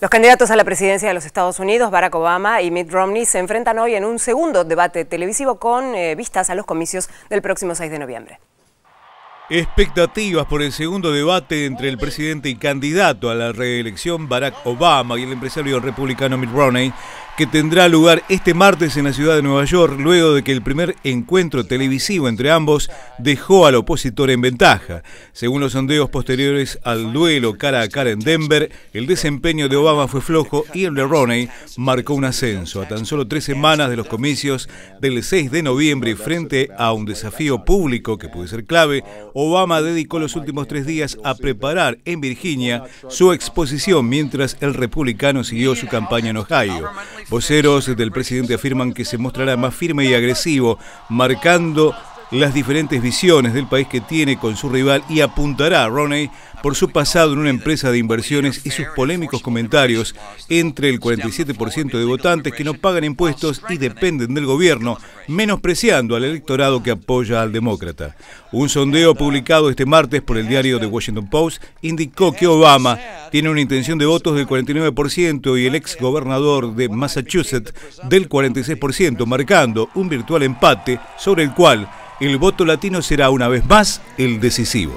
Los candidatos a la presidencia de los Estados Unidos, Barack Obama y Mitt Romney, se enfrentan hoy en un segundo debate televisivo con eh, vistas a los comicios del próximo 6 de noviembre. Expectativas por el segundo debate entre el presidente y candidato a la reelección Barack Obama y el empresario republicano Mitt Romney que tendrá lugar este martes en la ciudad de Nueva York, luego de que el primer encuentro televisivo entre ambos dejó al opositor en ventaja. Según los sondeos posteriores al duelo cara a cara en Denver, el desempeño de Obama fue flojo y el de Roney marcó un ascenso a tan solo tres semanas de los comicios del 6 de noviembre frente a un desafío público que puede ser clave. Obama dedicó los últimos tres días a preparar en Virginia su exposición mientras el republicano siguió su campaña en Ohio. Voceros del presidente afirman que se mostrará más firme y agresivo, marcando las diferentes visiones del país que tiene con su rival y apuntará a Roney por su pasado en una empresa de inversiones y sus polémicos comentarios entre el 47% de votantes que no pagan impuestos y dependen del gobierno, menospreciando al electorado que apoya al demócrata. Un sondeo publicado este martes por el diario The Washington Post indicó que Obama tiene una intención de votos del 49% y el ex gobernador de Massachusetts del 46%, marcando un virtual empate sobre el cual el voto latino será una vez más el decisivo.